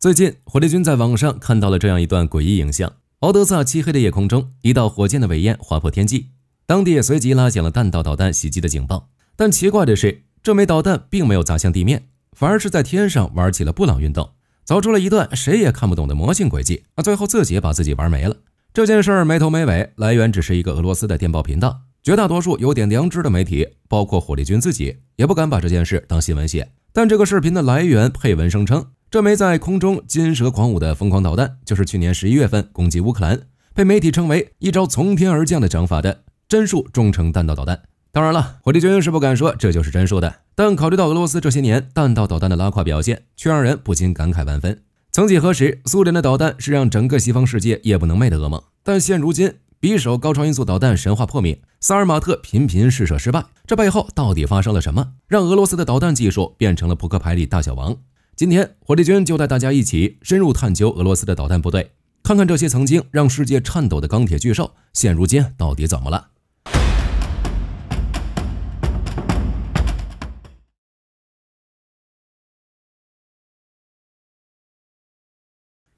最近，火力军在网上看到了这样一段诡异影像：敖德萨漆黑的夜空中，一道火箭的尾焰划破天际，当地也随即拉响了弹道导弹袭击的警报。但奇怪的是，这枚导弹并没有砸向地面，反而是在天上玩起了布朗运动，走出了一段谁也看不懂的魔性轨迹。而最后自己把自己玩没了。这件事没头没尾，来源只是一个俄罗斯的电报频道。绝大多数有点良知的媒体，包括火力军自己，也不敢把这件事当新闻写。但这个视频的来源配文声称。这枚在空中金蛇狂舞的疯狂导弹，就是去年十一月份攻击乌克兰，被媒体称为一招从天而降的掌法的“真树”中程弹道导弹。当然了，火力军是不敢说这就是真树的，但考虑到俄罗斯这些年弹道导弹的拉胯表现，却让人不禁感慨万分。曾几何时，苏联的导弹是让整个西方世界夜不能寐的噩梦，但现如今，匕首高超音速导弹神话破灭，萨尔马特频频试射失败，这背后到底发生了什么，让俄罗斯的导弹技术变成了扑克牌里大小王？今天，火力军就带大家一起深入探究俄罗斯的导弹部队，看看这些曾经让世界颤抖的钢铁巨兽，现如今到底怎么了。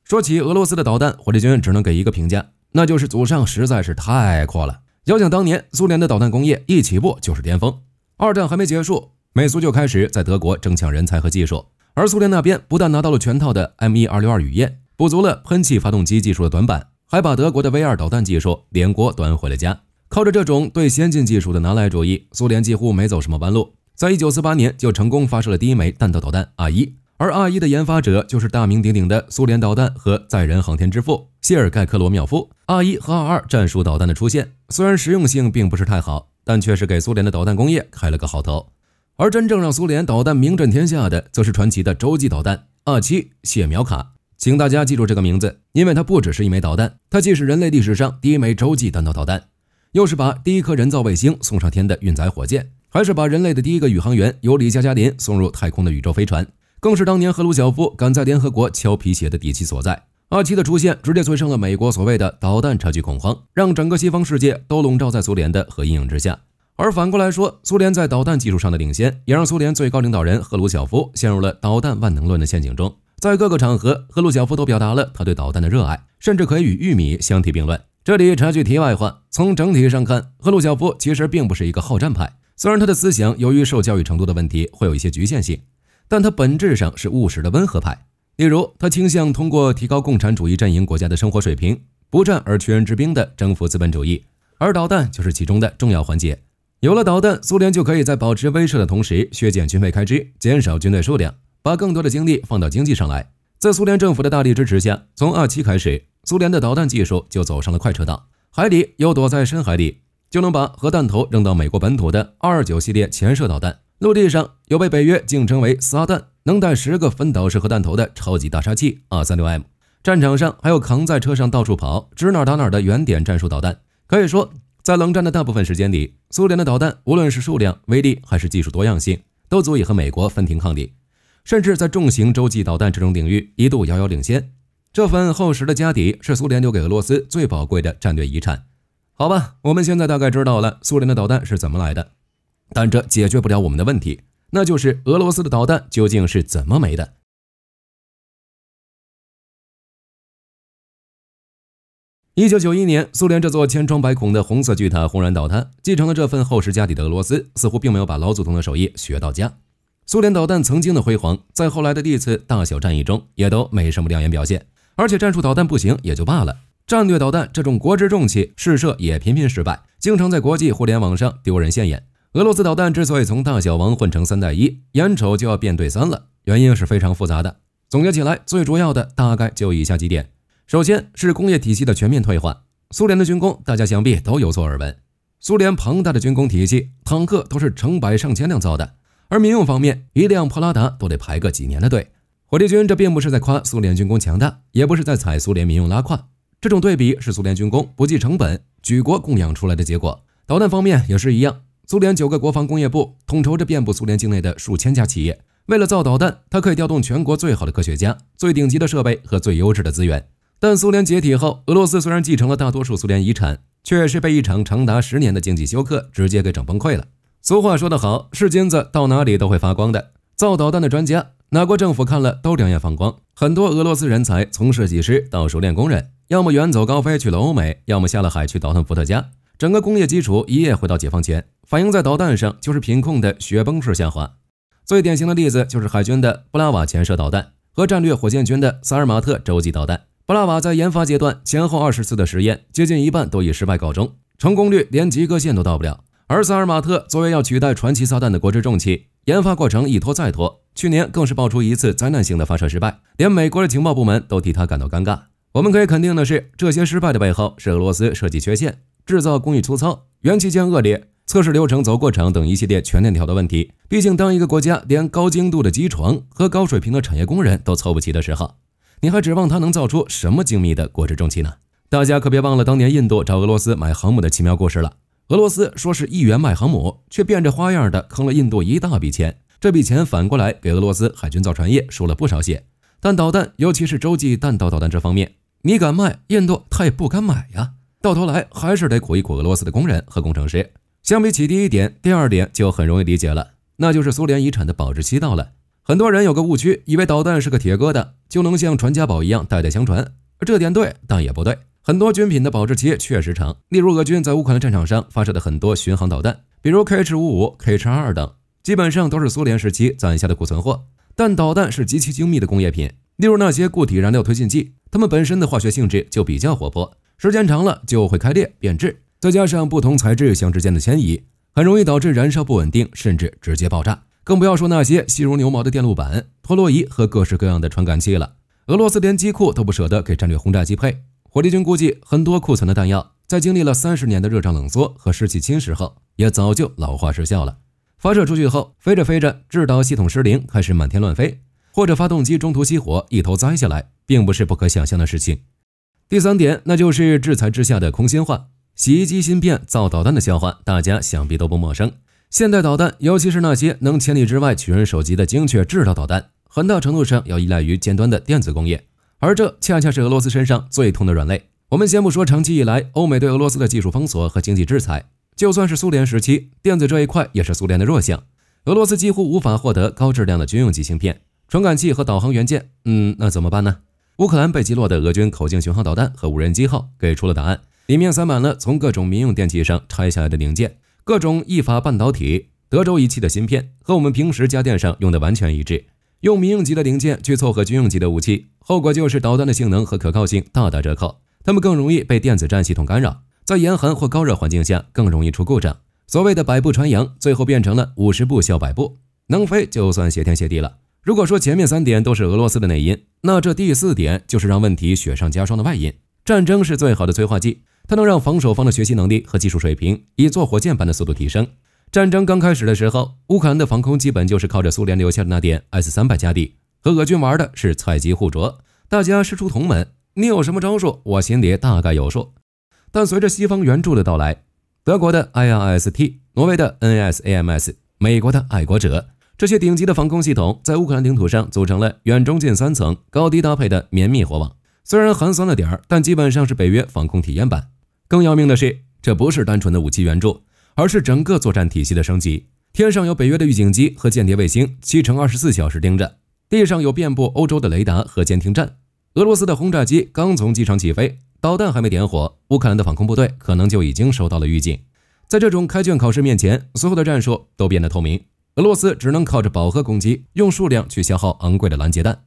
说起俄罗斯的导弹，火力军只能给一个评价，那就是祖上实在是太阔了。遥想当年，苏联的导弹工业一起步就是巅峰，二战还没结束，美苏就开始在德国争抢人才和技术。而苏联那边不但拿到了全套的 M 一二六二雨燕，补足了喷气发动机技术的短板，还把德国的 V 二导弹技术连锅端回了家。靠着这种对先进技术的拿来主义，苏联几乎没走什么弯路，在一九四八年就成功发射了第一枚弹道导弹 R 一。而 R 一的研发者就是大名鼎鼎的苏联导弹和载人航天之父谢尔盖克罗妙夫。R 一和 R 二战术导弹的出现，虽然实用性并不是太好，但却是给苏联的导弹工业开了个好头。而真正让苏联导弹名震天下的，则是传奇的洲际导弹“二七谢苗卡”。请大家记住这个名字，因为它不只是一枚导弹，它既是人类历史上第一枚洲际弹道导弹，又是把第一颗人造卫星送上天的运载火箭，还是把人类的第一个宇航员尤里加加林送入太空的宇宙飞船，更是当年赫鲁晓夫敢在联合国敲皮鞋的底气所在。二七的出现，直接催生了美国所谓的“导弹差距恐慌”，让整个西方世界都笼罩在苏联的核阴影之下。而反过来说，苏联在导弹技术上的领先，也让苏联最高领导人赫鲁晓夫陷入了导弹万能论的陷阱中。在各个场合，赫鲁晓夫都表达了他对导弹的热爱，甚至可以与玉米相提并论。这里插句题外话，从整体上看，赫鲁晓夫其实并不是一个好战派。虽然他的思想由于受教育程度的问题会有一些局限性，但他本质上是务实的温和派。例如，他倾向通过提高共产主义阵营国家的生活水平，不战而屈人之兵的征服资本主义，而导弹就是其中的重要环节。有了导弹，苏联就可以在保持威慑的同时削减军费开支，减少军队数量，把更多的精力放到经济上来。在苏联政府的大力支持下，从二七开始，苏联的导弹技术就走上了快车道。海底有躲在深海里就能把核弹头扔到美国本土的二二九系列潜射导弹，陆地上有被北约敬称为“撒旦”、能带十个分导式核弹头的超级大杀器二三六 M，战场上还有扛在车上到处跑、指哪打哪的原点战术导弹。可以说。在冷战的大部分时间里，苏联的导弹无论是数量、威力，还是技术多样性，都足以和美国分庭抗礼，甚至在重型洲际导弹这种领域一度遥遥领先。这份厚实的家底是苏联留给俄罗斯最宝贵的战略遗产。好吧，我们现在大概知道了苏联的导弹是怎么来的，但这解决不了我们的问题，那就是俄罗斯的导弹究竟是怎么没的。一九九一年，苏联这座千疮百孔的红色巨塔轰然倒塌。继承了这份厚实家底的俄罗斯，似乎并没有把老祖宗的手艺学到家。苏联导弹曾经的辉煌，在后来的一次大小战役中也都没什么亮眼表现。而且战术导弹不行也就罢了，战略导弹这种国之重器试射也频频失败，经常在国际互联网上丢人现眼。俄罗斯导弹之所以从大小王换成三代一，眼瞅就要变对三了，原因是非常复杂的。总结起来，最主要的大概就以下几点。首先是工业体系的全面退化。苏联的军工，大家想必都有所耳闻。苏联庞大的军工体系，坦克都是成百上千辆造的；而民用方面，一辆普拉达都得排个几年的队。火力军这并不是在夸苏联军工强大，也不是在踩苏联民用拉胯。这种对比是苏联军工不计成本、举国供养出来的结果。导弹方面也是一样，苏联九个国防工业部统筹着遍布苏联境内的数千家企业，为了造导弹，它可以调动全国最好的科学家、最顶级的设备和最优质的资源。但苏联解体后，俄罗斯虽然继承了大多数苏联遗产，却也是被一场长达十年的经济休克直接给整崩溃了。俗话说得好，是金子到哪里都会发光的。造导弹的专家，哪国政府看了都两眼放光。很多俄罗斯人才从设计师到熟练工人，要么远走高飞去了欧美，要么下了海去倒腾伏特加。整个工业基础一夜回到解放前，反映在导弹上就是品控的雪崩式下滑。最典型的例子就是海军的布拉瓦潜射导弹和战略火箭军的萨尔马特洲际导弹。布拉瓦在研发阶段前后二十次的实验，接近一半都以失败告终，成功率连及格线都到不了。而萨尔马特作为要取代传奇撒旦的国之重器，研发过程一拖再拖，去年更是爆出一次灾难性的发射失败，连美国的情报部门都替他感到尴尬。我们可以肯定的是，这些失败的背后是俄罗斯设计缺陷、制造工艺粗糙、元器件恶劣、测试流程走过程等一系列全链条的问题。毕竟，当一个国家连高精度的机床和高水平的产业工人都凑不齐的时候，你还指望他能造出什么精密的国之重器呢？大家可别忘了当年印度找俄罗斯买航母的奇妙故事了。俄罗斯说是一元卖航母，却变着花样的坑了印度一大笔钱。这笔钱反过来给俄罗斯海军造船业输了不少血。但导弹，尤其是洲际弹道导弹这方面，你敢卖，印度他也不敢买呀。到头来还是得苦一苦俄罗斯的工人和工程师。相比起第一点，第二点就很容易理解了，那就是苏联遗产的保质期到了。很多人有个误区，以为导弹是个铁疙瘩，就能像传家宝一样代代相传。这点对，但也不对。很多军品的保质期确实长，例如俄军在乌克兰战场上发射的很多巡航导弹，比如 Kh-55、Kh-22 等，基本上都是苏联时期攒下的库存货。但导弹是极其精密的工业品，例如那些固体燃料推进剂，它们本身的化学性质就比较活泼，时间长了就会开裂变质，再加上不同材质相之间的迁移，很容易导致燃烧不稳定，甚至直接爆炸。更不要说那些细如牛毛的电路板、陀螺仪和各式各样的传感器了。俄罗斯连机库都不舍得给战略轰炸机配。火力军估计很多库存的弹药，在经历了三十年的热胀冷缩和湿气侵蚀后，也早就老化失效了。发射出去后，飞着飞着，制导系统失灵，开始满天乱飞，或者发动机中途熄火，一头栽下来，并不是不可想象的事情。第三点，那就是制裁之下的空心化，洗衣机芯片造导弹的笑话，大家想必都不陌生。现代导弹，尤其是那些能千里之外取人首级的精确制导导弹，很大程度上要依赖于尖端的电子工业，而这恰恰是俄罗斯身上最痛的软肋。我们先不说长期以来欧美对俄罗斯的技术封锁和经济制裁，就算是苏联时期，电子这一块也是苏联的弱项，俄罗斯几乎无法获得高质量的军用级芯片、传感器和导航元件。嗯，那怎么办呢？乌克兰被击落的俄军口径巡航导弹和无人机号给出了答案，里面塞满了从各种民用电器上拆下来的零件。各种意法半导体、德州仪器的芯片和我们平时家电上用的完全一致。用民用级的零件去凑合军用级的武器，后果就是导弹的性能和可靠性大打折扣。它们更容易被电子战系统干扰，在严寒或高热环境下更容易出故障。所谓的百步穿杨，最后变成了五十步笑百步，能飞就算谢天谢地了。如果说前面三点都是俄罗斯的内因，那这第四点就是让问题雪上加霜的外因。战争是最好的催化剂。它能让防守方的学习能力和技术水平以坐火箭般的速度提升。战争刚开始的时候，乌克兰的防空基本就是靠着苏联留下的那点 S 三百加地，和俄军玩的是菜鸡互啄，大家师出同门，你有什么招数，我心里大概有数。但随着西方援助的到来，德国的 IRST、挪威的 NASAMS、美国的爱国者这些顶级的防空系统，在乌克兰领土上组成了远、中、近三层、高低搭配的绵密火网。虽然寒酸了点儿，但基本上是北约防空体验版。更要命的是，这不是单纯的武器援助，而是整个作战体系的升级。天上有北约的预警机和间谍卫星，七乘二十四小时盯着；地上有遍布欧洲的雷达和监听站。俄罗斯的轰炸机刚从机场起飞，导弹还没点火，乌克兰的防空部队可能就已经收到了预警。在这种开卷考试面前，所有的战术都变得透明。俄罗斯只能靠着饱和攻击，用数量去消耗昂贵的拦截弹。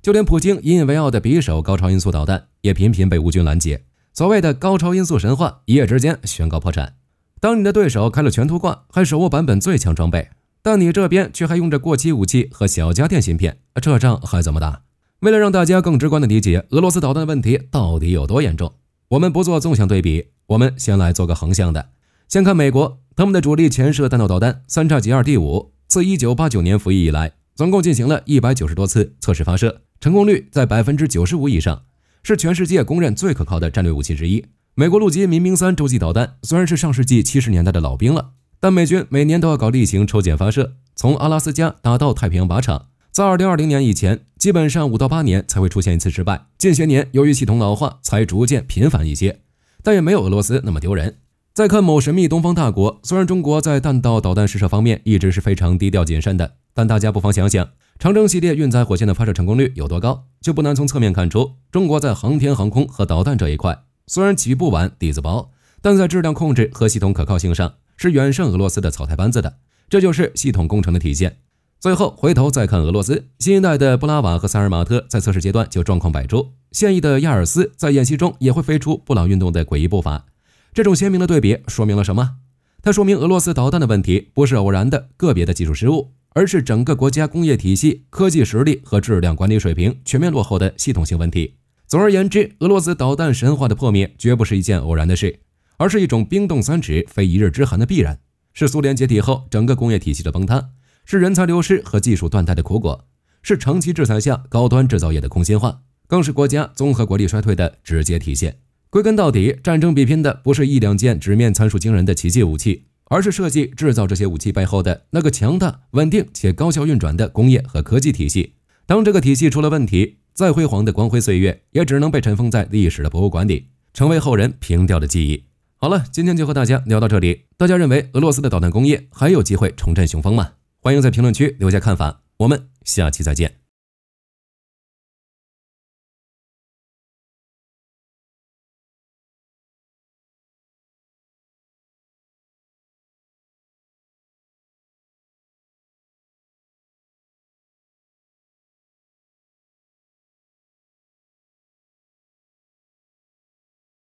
就连普京引以为傲的匕首高超音速导弹，也频频被乌军拦截。所谓的高超音速神话一夜之间宣告破产。当你的对手开了全图挂，还手握版本最强装备，但你这边却还用着过期武器和小家电芯片，这仗还怎么打？为了让大家更直观的理解俄罗斯导弹问题到底有多严重，我们不做纵向对比，我们先来做个横向的。先看美国，他们的主力潜射弹道导弹“三叉戟二 D 五”，自1989年服役以来，总共进行了一百九十多次测试发射，成功率在百分之九十五以上。是全世界公认最可靠的战略武器之一。美国陆基民兵三洲际导弹虽然是上世纪七十年代的老兵了，但美军每年都要搞例行抽检发射，从阿拉斯加打到太平洋靶场。在二零二零年以前，基本上五到八年才会出现一次失败。近些年，由于系统老化，才逐渐频繁一些，但也没有俄罗斯那么丢人。再看某神秘东方大国，虽然中国在弹道导弹试射方面一直是非常低调谨慎的，但大家不妨想想。长征系列运载火箭的发射成功率有多高，就不难从侧面看出，中国在航天航空和导弹这一块，虽然起步晚底子薄，但在质量控制和系统可靠性上是远胜俄罗斯的草台班子的。这就是系统工程的体现。最后回头再看俄罗斯新一代的布拉瓦和萨尔马特，在测试阶段就状况百出；现役的亚尔斯在演习中也会飞出布朗运动的诡异步伐。这种鲜明的对比说明了什么？它说明俄罗斯导弹的问题不是偶然的，个别的技术失误。而是整个国家工业体系、科技实力和质量管理水平全面落后的系统性问题。总而言之，俄罗斯导弹神话的破灭绝不是一件偶然的事，而是一种冰冻三尺非一日之寒的必然，是苏联解体后整个工业体系的崩塌，是人才流失和技术断代的苦果，是长期制裁下高端制造业的空心化，更是国家综合国力衰退的直接体现。归根到底，战争比拼的不是一两件纸面参数惊人的奇迹武器。而是设计制造这些武器背后的那个强大、稳定且高效运转的工业和科技体系。当这个体系出了问题，再辉煌的光辉岁月也只能被尘封在历史的博物馆里，成为后人凭吊的记忆。好了，今天就和大家聊到这里。大家认为俄罗斯的导弹工业还有机会重振雄风吗？欢迎在评论区留下看法。我们下期再见。